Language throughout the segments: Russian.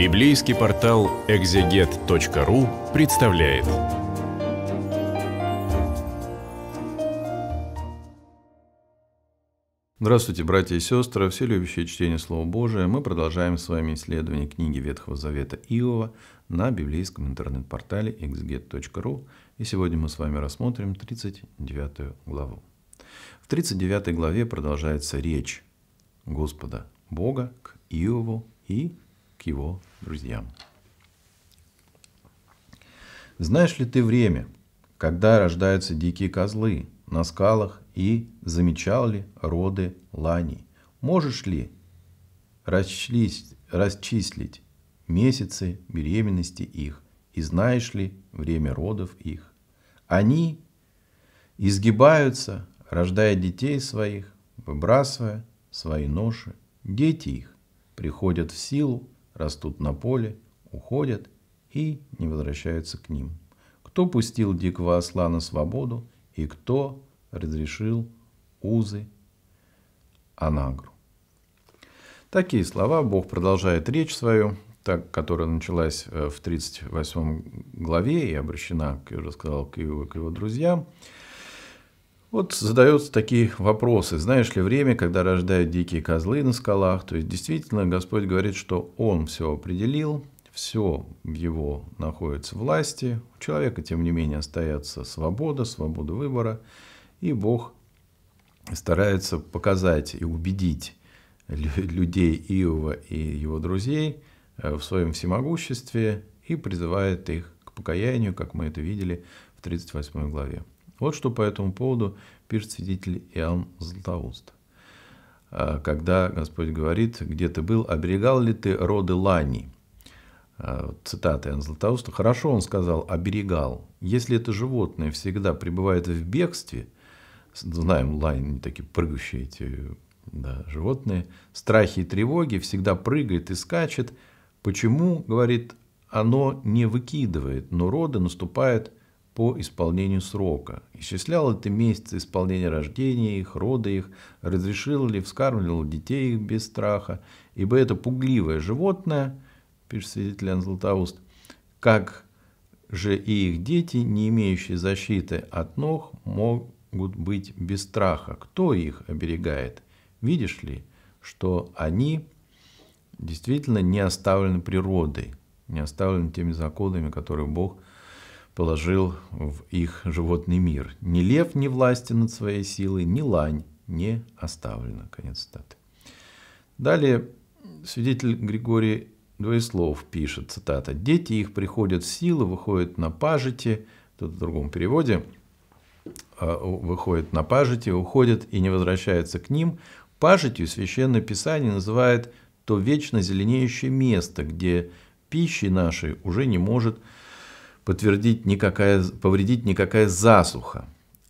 Библейский портал экзегет.ру представляет. Здравствуйте, братья и сестры, все любящие чтение Слова Божия. Мы продолжаем с вами исследование книги Ветхого Завета Иова на библейском интернет-портале exeget.ru, И сегодня мы с вами рассмотрим 39 главу. В 39 главе продолжается речь Господа Бога к Иову и к его друзьям. Знаешь ли ты время, когда рождаются дикие козлы на скалах и замечал ли роды ланей? Можешь ли расчлись, расчислить месяцы беременности их и знаешь ли время родов их? Они изгибаются, рождая детей своих, выбрасывая свои ноши. Дети их приходят в силу, растут на поле, уходят и не возвращаются к ним. Кто пустил дикого осла на свободу и кто разрешил узы Анагру. Такие слова Бог продолжает речь свою, так, которая началась э, в 38 главе и обращена, как я уже сказал, к его, к его друзьям. Вот задаются такие вопросы. Знаешь ли время, когда рождают дикие козлы на скалах? То есть действительно Господь говорит, что Он все определил, все в его находится власти. У человека, тем не менее, остается свобода, свобода выбора. И Бог старается показать и убедить людей Иова и его друзей э, в своем всемогуществе и призывает их к покаянию, как мы это видели в 38 главе. Вот что по этому поводу пишет свидетель Иоанн Златоуст. «А, когда Господь говорит, где ты был, оберегал ли ты роды Лани? А, цитата Иоанна Златоуста. Хорошо он сказал, оберегал. Если это животное всегда пребывает в бегстве, знаем, лани такие прыгающие эти да, животные, страхи и тревоги, всегда прыгает и скачет. Почему, говорит, оно не выкидывает, но роды наступают по исполнению срока. Исчислял это ты месяцы исполнения рождения их, рода их, разрешил ли, вскармливал детей их без страха, ибо это пугливое животное, пишет свидетель Иоанн Златоуст, как же и их дети, не имеющие защиты от ног, могут быть без страха. Кто их оберегает? Видишь ли, что они действительно не оставлены природой, не оставлены теми законами, которые Бог – положил в их животный мир. Ни лев не власти над своей силой, ни лань не оставлена. Конец цитаты. Далее свидетель Григорий Двоеслов пишет, цитата, «Дети их приходят в силы, выходят на пажити». Тут в другом переводе «А, выходят на пажити, уходят и не возвращаются к ним. Пажитью Священное Писание называет то вечно зеленеющее место, где пищи нашей уже не может подтвердить никакая, повредить никакая засуха.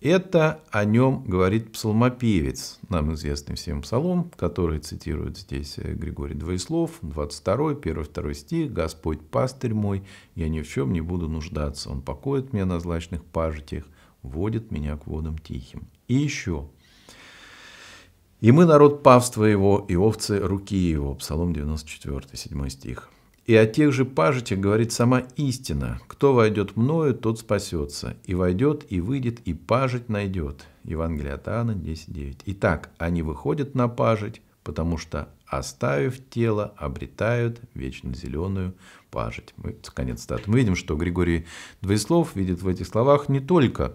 Это о нем говорит псалмопевец, нам известный всем псалом, который цитирует здесь э, Григорий Двоеслов, 22, 1-2 стих «Господь пастырь мой, я ни в чем не буду нуждаться, Он покоит меня на злачных пажитях, водит меня к водам тихим». И еще «И мы народ павства его, и овцы руки его» Псалом 94, 7 стих. И о тех же пажитях говорит сама истина. Кто войдет мною, тот спасется. И войдет, и выйдет, и пажить найдет. Евангелие от Иоанна 10.9. Итак, они выходят на пажить, потому что, оставив тело, обретают вечно зеленую пажить. Мы, конец стат. Мы видим, что Григорий Двоеслов видит в этих словах не только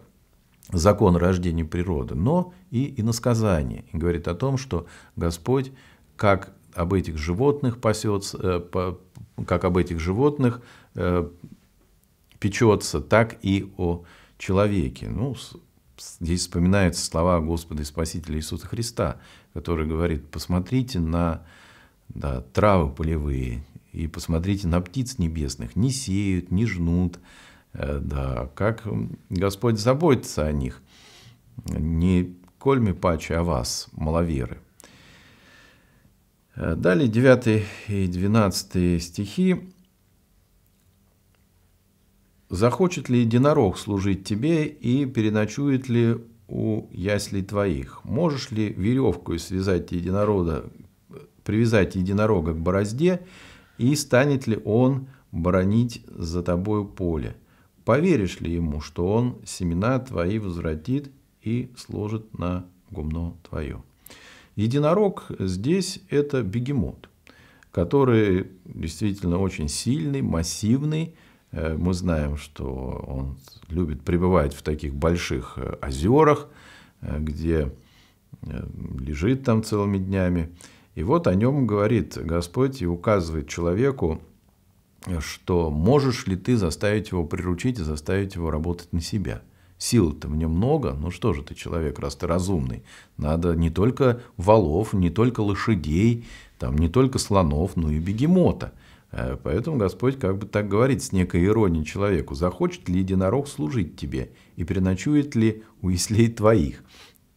закон рождения природы, но и иносказание. И говорит о том, что Господь, как об этих животных пасется, э, как об этих животных э, печется, так и о человеке. Ну, здесь вспоминаются слова Господа и Спасителя Иисуса Христа, который говорит, посмотрите на да, травы полевые и посмотрите на птиц небесных, не сеют, не жнут, э, да, как Господь заботится о них, не кольми паче о вас, маловеры. Э, далее 9 и 12 стихи. «Захочет ли единорог служить тебе и переночует ли у яслей твоих? Можешь ли веревку связать единорода, привязать единорога к борозде, и станет ли он бронить за тобою поле? Поверишь ли ему, что он семена твои возвратит и сложит на гумно твое?» Единорог здесь это бегемот, который действительно очень сильный, массивный. Э, мы знаем, что он любит пребывать в таких больших э, озерах, э, где лежит там целыми днями. И вот о нем говорит Господь и указывает человеку, что можешь ли ты заставить его приручить и заставить его работать на себя – Сил-то мне много, ну что же ты человек, раз ты разумный. Надо не только валов, не только лошадей, там, не только слонов, но и бегемота. Э, поэтому Господь как бы так говорит с некой иронией человеку, захочет ли единорог служить тебе и переночует ли у ислей твоих.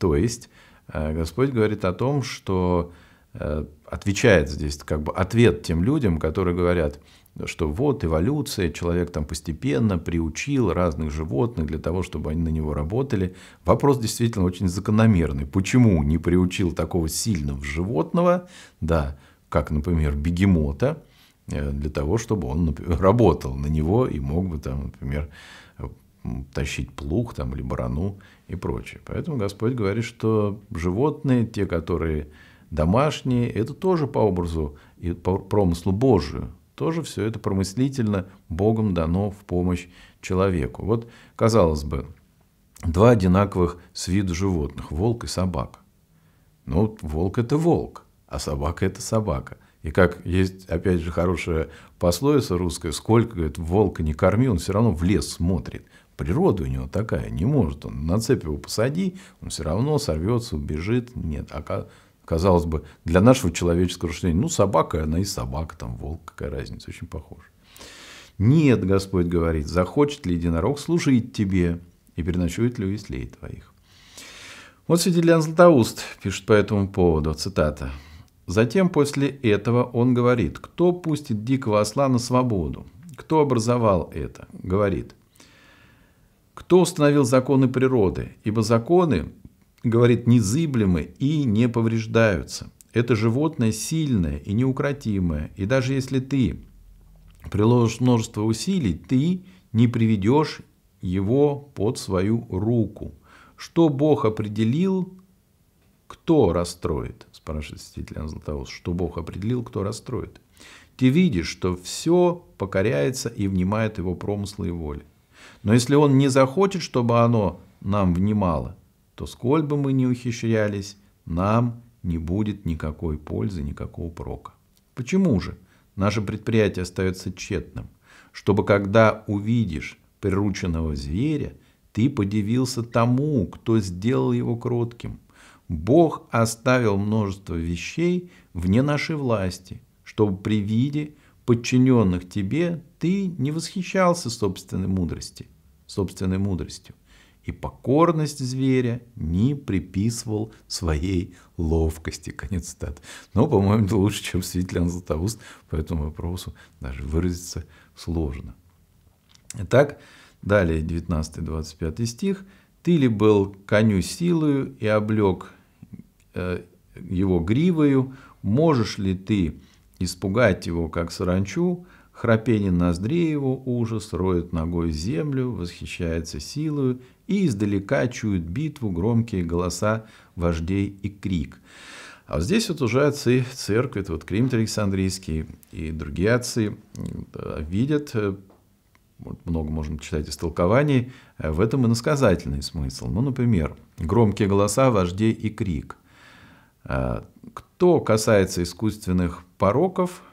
То есть э, Господь говорит о том, что э, отвечает здесь как бы ответ тем людям, которые говорят – что вот эволюция, человек там постепенно приучил разных животных для того, чтобы они на него работали. Вопрос действительно очень закономерный. Почему не приучил такого сильного животного, да, как, например, бегемота, э, для того, чтобы он например, работал на него и мог бы там, например, тащить плуг там, или барану и прочее. Поэтому Господь говорит, что животные, те, которые домашние, это тоже по образу и по промыслу Божию. Тоже все это промыслительно Богом дано в помощь человеку. Вот, казалось бы, два одинаковых с виду животных – волк и собака. Но ну, волк – это волк, а собака – это собака. И как есть, опять же, хорошая пословица русская, сколько, говорит, волка не корми, он все равно в лес смотрит. Природа у него такая, не может он. На цепь его посади, он все равно сорвется, убежит. Нет, а Казалось бы, для нашего человеческого рассуждения, ну, собака, она и собака, там, волк, какая разница, очень похож. Нет, Господь говорит, захочет ли единорог служить тебе, и переночует ли у веслей твоих. Вот святитель Светильян Златоуст пишет по этому поводу, цитата. Затем после этого он говорит, кто пустит дикого осла на свободу, кто образовал это, говорит, кто установил законы природы, ибо законы говорит, незыблемы и не повреждаются. Это животное сильное и неукротимое. И даже если ты приложишь множество усилий, ты не приведешь его под свою руку. Что Бог определил, кто расстроит? Спрашивает святитель Златоуст. Что Бог определил, кто расстроит? Ты видишь, что все покоряется и внимает его промыслы и воли. Но если он не захочет, чтобы оно нам внимало, то сколь бы мы ни ухищрялись, нам не будет никакой пользы, никакого прока. Почему же наше предприятие остается тщетным? Чтобы когда увидишь прирученного зверя, ты подивился тому, кто сделал его кротким. Бог оставил множество вещей вне нашей власти, чтобы при виде подчиненных тебе ты не восхищался собственной мудрости, собственной мудростью и покорность зверя не приписывал своей ловкости. Конец цитат. Но, по-моему, это лучше, чем Светлана Златоуст, по этому вопросу даже выразиться сложно. Итак, далее 19-25 стих. «Ты ли был коню силою и облег э, его гривою? Можешь ли ты испугать его, как саранчу? Храпение ноздрей его ужас роет ногой землю, восхищается силою и издалека чует битву, громкие голоса вождей и крик. А вот здесь вот уже отцы церкви, это вот Климт Александрийский и другие отцы э, видят, э, много можно читать из толкований, э, в этом и насказательный смысл. Ну, например, громкие голоса вождей и крик. Кто касается искусственных пороков –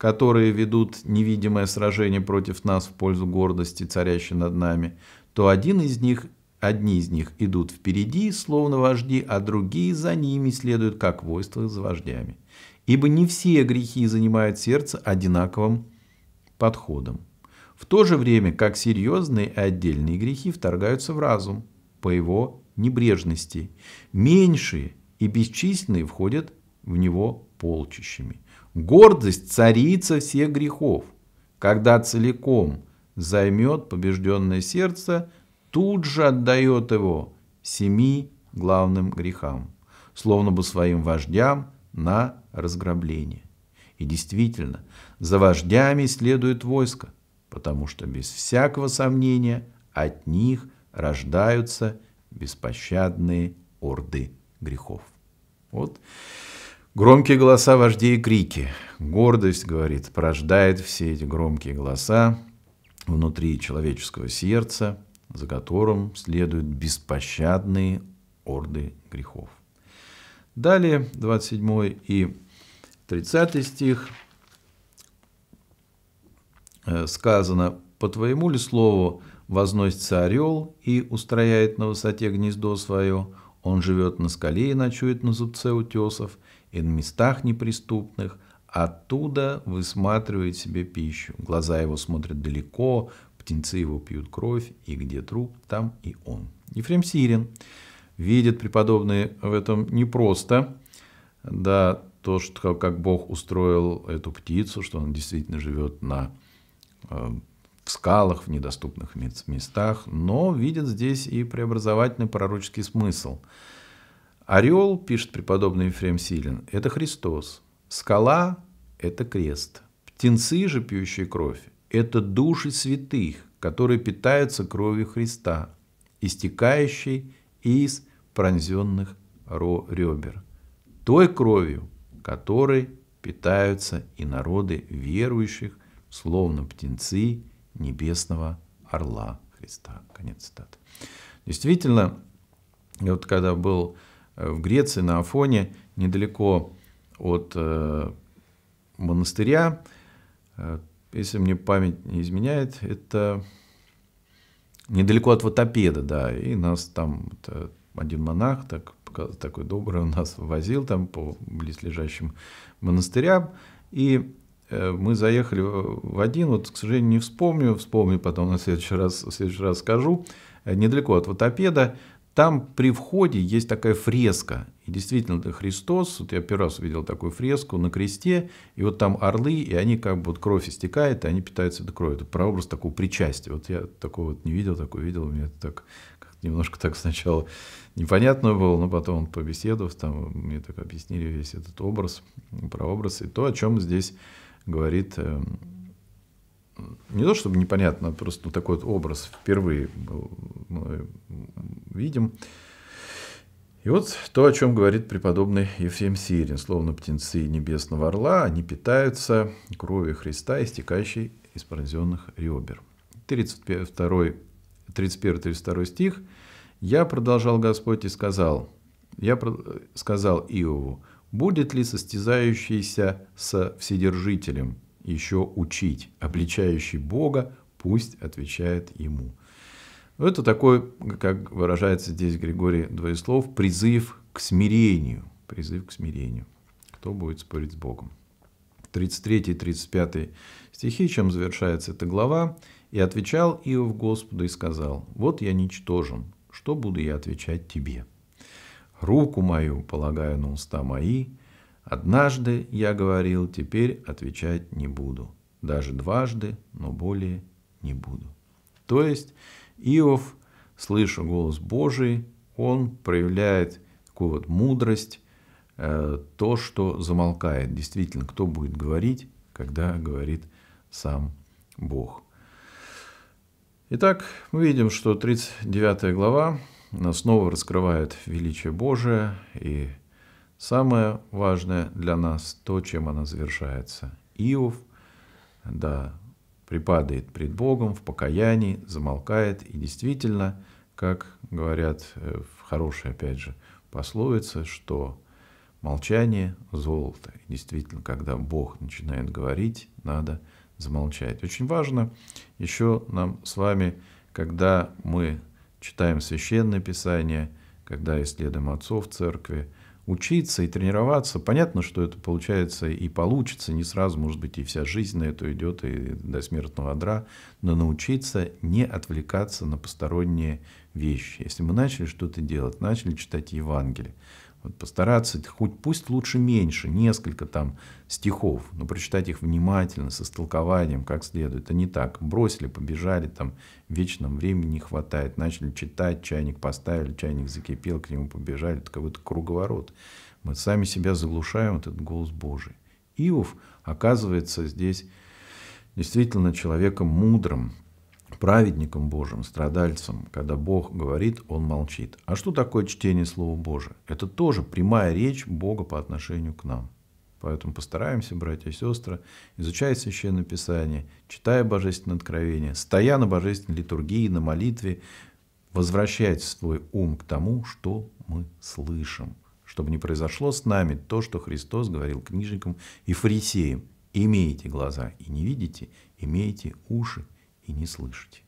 которые ведут невидимое сражение против нас в пользу гордости, царящей над нами, то один из них, одни из них идут впереди, словно вожди, а другие за ними следуют, как войство с вождями. Ибо не все грехи занимают сердце одинаковым подходом. В то же время, как серьезные и отдельные грехи вторгаются в разум по его небрежности. Меньшие и бесчисленные входят в него полчищами. Гордость – царица всех грехов. Когда целиком займет побежденное сердце, тут же отдает его семи главным грехам, словно бы своим вождям на разграбление. И действительно, за вождями следует войско, потому что без всякого сомнения от них рождаются беспощадные орды грехов. Вот. Громкие голоса вождей и крики. Гордость, говорит, порождает все эти громкие голоса внутри человеческого сердца, за которым следуют беспощадные орды грехов. Далее 27 и 30 стих э, сказано «По твоему ли слову возносится орел и устрояет на высоте гнездо свое, он живет на скале и ночует на зубце утесов, и на местах неприступных, оттуда высматривает себе пищу. Глаза его смотрят далеко, птенцы его пьют кровь, и где труп, там и он. Ефрем Сирин видит преподобный в этом непросто, да, то, что, как Бог устроил эту птицу, что она действительно живет на, э, в скалах, в недоступных местах, но видит здесь и преобразовательный пророческий смысл – Орел, пишет преподобный Ефрем Силин, это Христос. Скала – это крест. Птенцы же, пьющие кровь, это души святых, которые питаются кровью Христа, истекающей из пронзенных ребер. Той кровью, которой питаются и народы верующих, словно птенцы небесного орла Христа. Конец цитаты. Действительно, вот когда был Э, в Греции, на Афоне, недалеко от э, монастыря. Э, если мне память не изменяет, это недалеко от Ватопеда, да, и нас там один монах, так, такой добрый, он нас возил там по близлежащим монастырям, и мы заехали в один, вот, к сожалению, не вспомню, вспомню потом на следующий раз, в следующий раз скажу, недалеко от Ватопеда, там при входе есть такая фреска. И действительно, это Христос. Вот я первый раз увидел такую фреску на кресте. И вот там орлы, и они как бы вот кровь истекает, и они питаются этой кровью. Это прообраз такого причастия. Вот я такого вот не видел, такое видел. Мне это так немножко так сначала непонятно было, но потом побеседовав, там мне так объяснили весь этот образ, прообраз, и то, о чем здесь говорит эм, не то чтобы непонятно, а просто такой вот образ впервые мы видим. И вот то, о чем говорит преподобный Евсем Сирин, словно птенцы небесного орла, они питаются кровью Христа, истекающей из пронзенных ребер. 31-32 стих. «Я продолжал Господь и сказал, я сказал Иову, будет ли состязающийся со Вседержителем, еще учить. Обличающий Бога пусть отвечает ему. Ну, это такой, как выражается здесь Григорий Двоеслов, призыв к смирению. Призыв к смирению. Кто будет спорить с Богом? 33-35 стихи, чем завершается эта глава. «И отвечал Иов Господу и сказал, «Вот я ничтожен, что буду я отвечать тебе? Руку мою полагаю на уста мои, Однажды я говорил, теперь отвечать не буду. Даже дважды, но более не буду. То есть Иов, слыша голос Божий, он проявляет такую вот мудрость, э, то, что замолкает. Действительно, кто будет говорить, когда говорит сам Бог. Итак, мы видим, что 39 глава снова раскрывает величие Божие и Самое важное для нас то, чем она завершается. Иов, да, припадает пред Богом в покаянии, замолкает, и действительно, как говорят э, в хорошей, опять же, пословице, что молчание – золото. И действительно, когда Бог начинает говорить, надо замолчать. Очень важно еще нам с вами, когда мы читаем Священное Писание, когда исследуем отцов церкви – учиться и тренироваться. Понятно, что это получается и получится, не сразу, может быть, и вся жизнь на это идет, и до смертного одра, но научиться не отвлекаться на посторонние вещи. Если мы начали что-то делать, начали читать Евангелие, вот постараться, хоть пусть лучше меньше, несколько там стихов, но прочитать их внимательно, со истолкованием, как следует. А не так. Бросили, побежали, там вечном времени не хватает. Начали читать, чайник поставили, чайник закипел, к нему побежали. Это какой круговорот. Мы сами себя заглушаем, вот этот голос Божий. Иов оказывается здесь действительно человеком мудрым, праведником Божьим, страдальцем, когда Бог говорит, он молчит. А что такое чтение Слова Божия? Это тоже прямая речь Бога по отношению к нам. Поэтому постараемся, братья и сестры, изучая Священное Писание, читая Божественное Откровение, стоя на Божественной литургии, на молитве, возвращать свой ум к тому, что мы слышим, чтобы не произошло с нами то, что Христос говорил книжникам и фарисеям. Имейте глаза и не видите, имейте уши и не слышите.